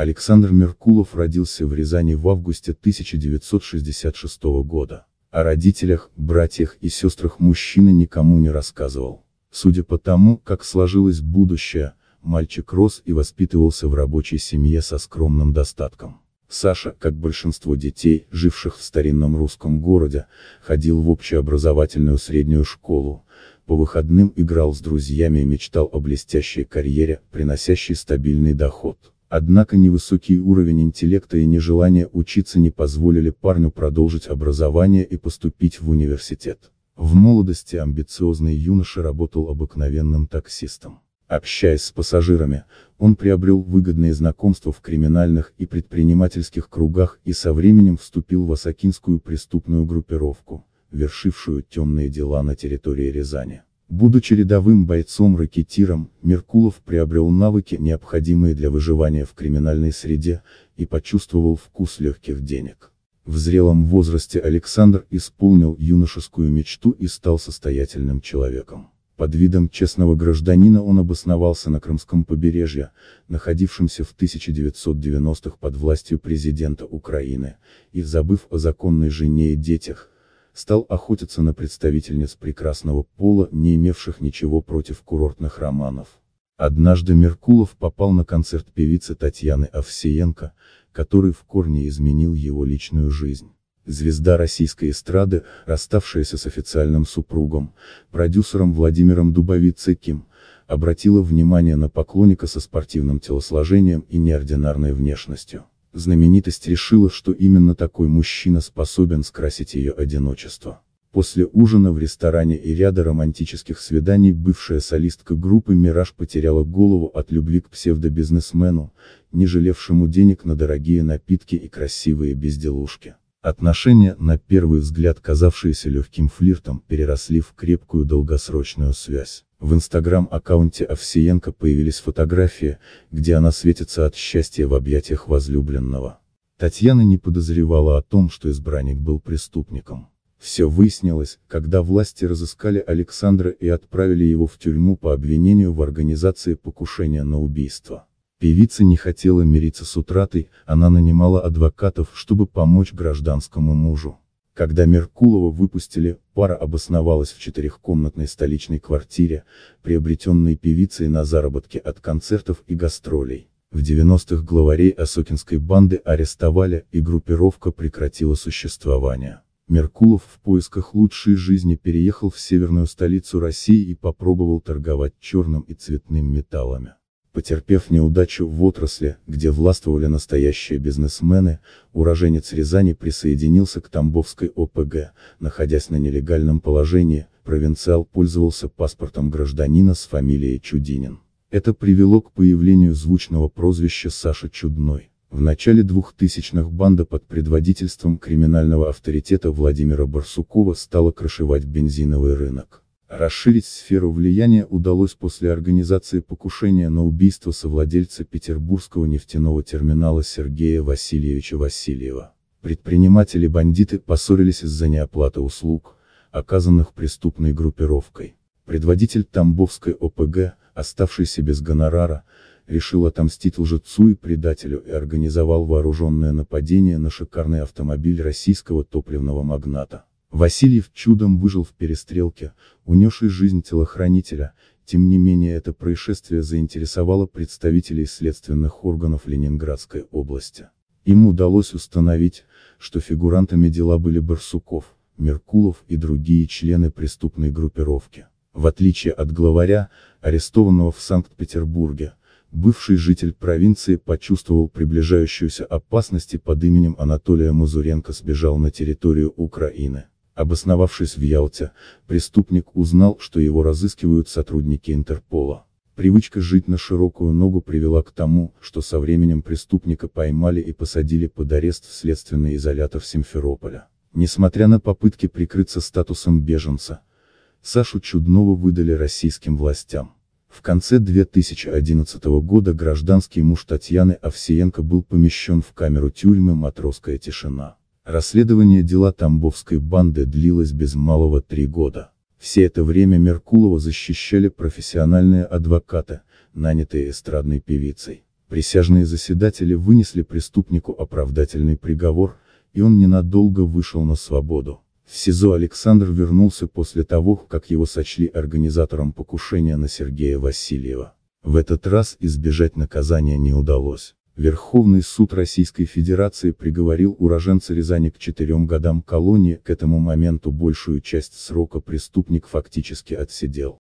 Александр Меркулов родился в Рязани в августе 1966 года. О родителях, братьях и сестрах мужчина никому не рассказывал. Судя по тому, как сложилось будущее, мальчик рос и воспитывался в рабочей семье со скромным достатком. Саша, как большинство детей, живших в старинном русском городе, ходил в общеобразовательную среднюю школу, по выходным играл с друзьями и мечтал о блестящей карьере, приносящей стабильный доход. Однако невысокий уровень интеллекта и нежелание учиться не позволили парню продолжить образование и поступить в университет. В молодости амбициозный юноша работал обыкновенным таксистом. Общаясь с пассажирами, он приобрел выгодные знакомства в криминальных и предпринимательских кругах и со временем вступил в осакинскую преступную группировку, вершившую темные дела на территории Рязани. Будучи рядовым бойцом-ракетиром, Меркулов приобрел навыки, необходимые для выживания в криминальной среде, и почувствовал вкус легких денег. В зрелом возрасте Александр исполнил юношескую мечту и стал состоятельным человеком. Под видом честного гражданина он обосновался на Крымском побережье, находившемся в 1990-х под властью президента Украины, и забыв о законной жене и детях, стал охотиться на представительниц прекрасного пола, не имевших ничего против курортных романов. Однажды Меркулов попал на концерт певицы Татьяны Овсиенко, который в корне изменил его личную жизнь. Звезда российской эстрады, расставшаяся с официальным супругом, продюсером Владимиром Дубовицыким, обратила внимание на поклонника со спортивным телосложением и неординарной внешностью. Знаменитость решила, что именно такой мужчина способен скрасить ее одиночество. После ужина в ресторане и ряда романтических свиданий бывшая солистка группы «Мираж» потеряла голову от любви к псевдобизнесмену, не жалевшему денег на дорогие напитки и красивые безделушки. Отношения, на первый взгляд казавшиеся легким флиртом, переросли в крепкую долгосрочную связь. В инстаграм-аккаунте Овсиенко появились фотографии, где она светится от счастья в объятиях возлюбленного. Татьяна не подозревала о том, что избранник был преступником. Все выяснилось, когда власти разыскали Александра и отправили его в тюрьму по обвинению в организации покушения на убийство. Певица не хотела мириться с утратой, она нанимала адвокатов, чтобы помочь гражданскому мужу. Когда Меркулова выпустили, пара обосновалась в четырехкомнатной столичной квартире, приобретенной певицей на заработки от концертов и гастролей. В 90-х главарей Осокинской банды арестовали, и группировка прекратила существование. Меркулов в поисках лучшей жизни переехал в северную столицу России и попробовал торговать черным и цветным металлами. Потерпев неудачу в отрасли, где властвовали настоящие бизнесмены, уроженец Рязани присоединился к Тамбовской ОПГ, находясь на нелегальном положении, провинциал пользовался паспортом гражданина с фамилией Чудинин. Это привело к появлению звучного прозвища Саша Чудной. В начале 2000-х банда под предводительством криминального авторитета Владимира Барсукова стала крышевать бензиновый рынок. Расширить сферу влияния удалось после организации покушения на убийство совладельца петербургского нефтяного терминала Сергея Васильевича Васильева. Предприниматели-бандиты поссорились из-за неоплаты услуг, оказанных преступной группировкой. Предводитель Тамбовской ОПГ, оставшийся без гонорара, решил отомстить лжецу и предателю и организовал вооруженное нападение на шикарный автомобиль российского топливного магната. Васильев чудом выжил в перестрелке, унесшей жизнь телохранителя, тем не менее это происшествие заинтересовало представителей следственных органов Ленинградской области. Им удалось установить, что фигурантами дела были Барсуков, Меркулов и другие члены преступной группировки. В отличие от главаря, арестованного в Санкт-Петербурге, бывший житель провинции почувствовал приближающуюся опасность и под именем Анатолия Мазуренко сбежал на территорию Украины. Обосновавшись в Ялте, преступник узнал, что его разыскивают сотрудники Интерпола. Привычка жить на широкую ногу привела к тому, что со временем преступника поймали и посадили под арест в следственный изолятор Симферополя. Несмотря на попытки прикрыться статусом беженца, Сашу Чудного выдали российским властям. В конце 2011 года гражданский муж Татьяны Овсиенко был помещен в камеру тюрьмы «Матросская тишина». Расследование дела Тамбовской банды длилось без малого три года. Все это время Меркулова защищали профессиональные адвокаты, нанятые эстрадной певицей. Присяжные заседатели вынесли преступнику оправдательный приговор, и он ненадолго вышел на свободу. В СИЗО Александр вернулся после того, как его сочли организатором покушения на Сергея Васильева. В этот раз избежать наказания не удалось. Верховный суд Российской Федерации приговорил уроженца Рязани к четырем годам колонии, к этому моменту большую часть срока преступник фактически отсидел.